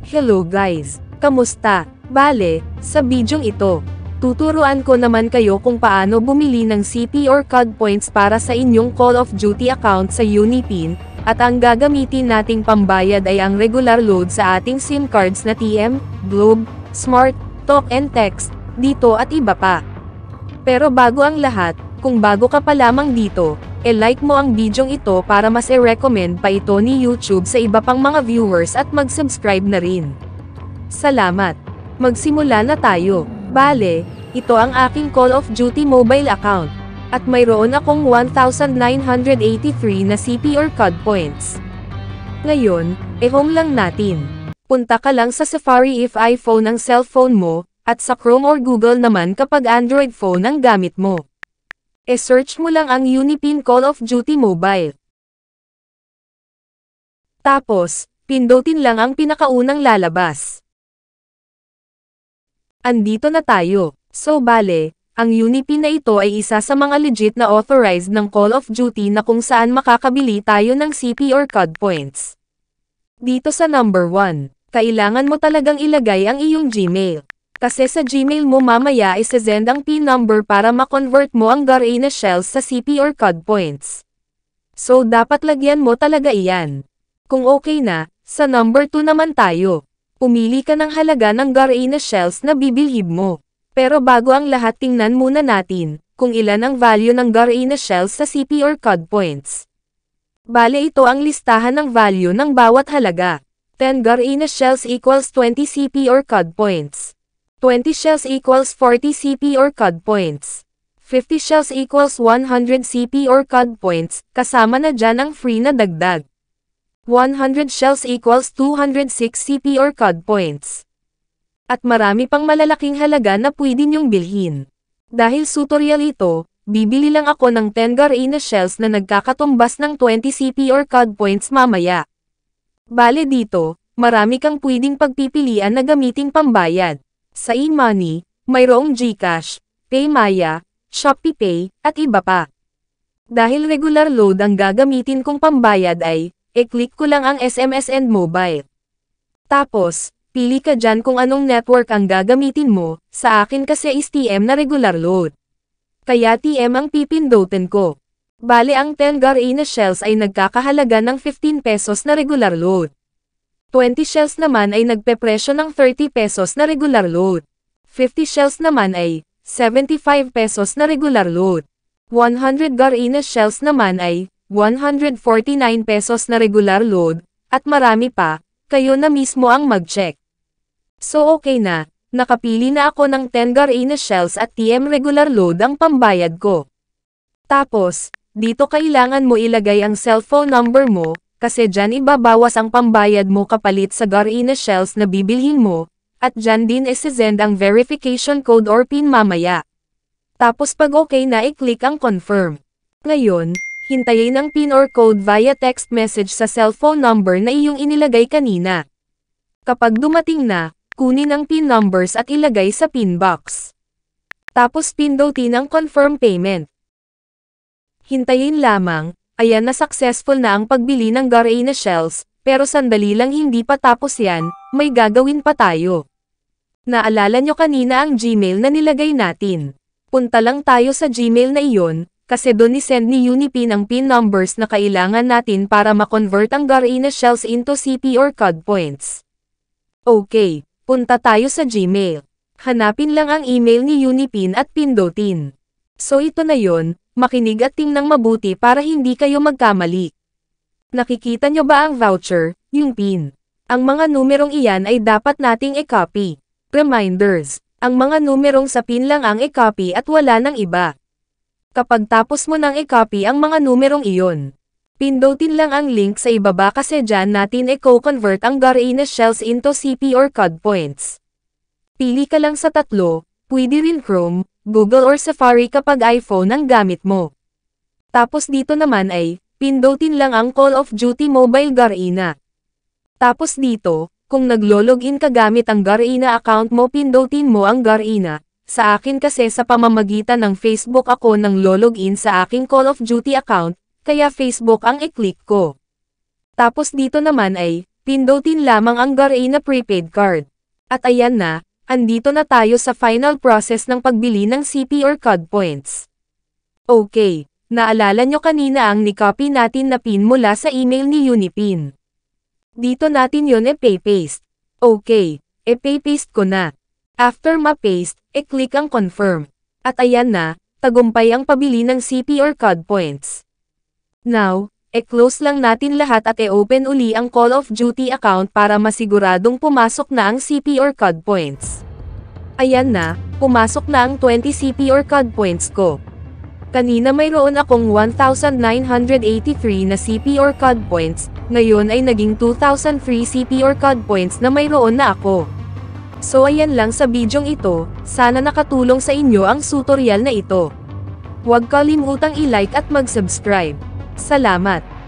Hello guys! Kamusta? Bale, sa bidyong ito, tuturuan ko naman kayo kung paano bumili ng CP or COD points para sa inyong Call of Duty account sa Unipin, at ang gagamitin nating pambayad ay ang regular load sa ating SIM cards na TM, Globe, Smart, Talk and Text, dito at iba pa. Pero bago ang lahat, kung bago ka pa lamang dito, E-like mo ang bidyong ito para mas e-recommend pa ito ni YouTube sa iba pang mga viewers at mag-subscribe na rin. Salamat! Magsimula na tayo. Bale, ito ang aking Call of Duty mobile account. At mayroon akong 1,983 na CP or COD points. Ngayon, ehong lang natin. Punta ka lang sa Safari if iPhone ang cellphone mo, at sa Chrome or Google naman kapag Android phone ang gamit mo. E-search mo lang ang Unipin Call of Duty Mobile. Tapos, pindutin lang ang pinakaunang lalabas. Andito na tayo. So bale, ang Unipin na ito ay isa sa mga legit na authorized ng Call of Duty na kung saan makakabili tayo ng CP or COD points. Dito sa number 1, kailangan mo talagang ilagay ang iyong Gmail kasi sa Gmail mo mamaya isesend ang PIN number para ma-convert mo ang GAR shells sa CP or COD points. So dapat lagyan mo talaga iyan. Kung okay na, sa number 2 naman tayo. Pumili ka ng halaga ng GAR shells na bibilhib mo. Pero bago ang lahat tingnan muna natin, kung ilan ang value ng GAR shells sa CP or COD points. Bale ito ang listahan ng value ng bawat halaga. 10 Garena shells equals 20 CP or COD points. 20 shells equals 40 CP or COD points. 50 shells equals 100 CP or COD points, kasama na dyan ang free na dagdag. 100 shells equals 206 CP or COD points. At marami pang malalaking halaga na pwede niyong bilhin. Dahil tutorial ito, bibili lang ako ng 10 garina shells na nagkakatumbas ng 20 CP or COD points mamaya. Bale dito, marami kang pwedeng pagpipilian na gamiting pambayad. Sa e-money, mayroong GCash, PayMaya, ShopeePay, at iba pa. Dahil regular load ang gagamitin kong pambayad ay, e-click ko lang ang SMS and mobile. Tapos, pili ka dyan kung anong network ang gagamitin mo, sa akin kasi is TM na regular load. Kaya TM ang pipindutin ko. Bale ang 10 Garena shells ay nagkakahalaga ng 15 pesos na regular load. 20 shells naman ay nagpepresyo ng 30 pesos na regular load. 50 shells naman ay 75 pesos na regular load. 100 Garina shells naman ay 149 pesos na regular load, at marami pa, kayo na mismo ang mag-check. So okay na, nakapili na ako ng 10 Garina shells at TM regular load ang pambayad ko. Tapos, dito kailangan mo ilagay ang cellphone number mo, kasi dyan ibabawas ang pambayad mo kapalit sa Garena shells na bibilhin mo, at dyan din isi-send ang verification code or PIN mamaya. Tapos pag okay na i-click ang confirm. Ngayon, hintayin ang PIN or code via text message sa cellphone number na iyong inilagay kanina. Kapag dumating na, kunin ang PIN numbers at ilagay sa PIN box. Tapos pindutin ang confirm payment. Hintayin lamang, Ayan na successful na ang pagbili ng Garena shells, pero sandali lang hindi pa tapos yan, may gagawin pa tayo. Naalala nyo kanina ang Gmail na nilagay natin. Punta lang tayo sa Gmail na iyon, kasi doon ni-send ni Unipin ang pin numbers na kailangan natin para makonvert ang Garena shells into CP or COD points. Okay, punta tayo sa Gmail. Hanapin lang ang email ni Unipin at pindutin. So ito na yon, makinig at tingnang mabuti para hindi kayo magkamali. Nakikita nyo ba ang voucher, yung PIN? Ang mga numerong iyan ay dapat nating e-copy. Reminders, ang mga numerong sa PIN lang ang e-copy at wala ng iba. Kapag tapos mo nang e-copy ang mga numerong iyon, pindutin lang ang link sa ibaba kasi dyan natin e-co-convert ang Garena shells into CP or COD points. Pili ka lang sa tatlo, Pwede rin Chrome, Google or Safari kapag iPhone ang gamit mo. Tapos dito naman ay, pindutin lang ang Call of Duty Mobile Garena. Tapos dito, kung naglo-login ka gamit ang Garena account mo pindutin mo ang Garena. Sa akin kasi sa pamamagitan ng Facebook ako nang lo-login sa aking Call of Duty account, kaya Facebook ang i-click ko. Tapos dito naman ay, pindutin lamang ang Garena prepaid card. At ayan na, Andito na tayo sa final process ng pagbili ng CP or COD points. Okay, naalala nyo kanina ang ni-copy natin na pin mula sa email ni Unipin. Dito natin yon e-paste. Okay, e-paste ko na. After ma-paste, e-click ang confirm. At ayan na, tagumpay ang pabili ng CP or COD points. Now, E-close eh, lang natin lahat at e-open eh, uli ang Call of Duty account para masiguradong pumasok na ang CP or COD points. Ayan na, pumasok na ang 20 CP or COD points ko. Kanina mayroon akong 1,983 na CP or COD points, ngayon ay naging 2,003 CP or COD points na mayroon na ako. So ayan lang sa bidyong ito, sana nakatulong sa inyo ang tutorial na ito. Huwag kalimutang i-like at mag-subscribe. Salamat!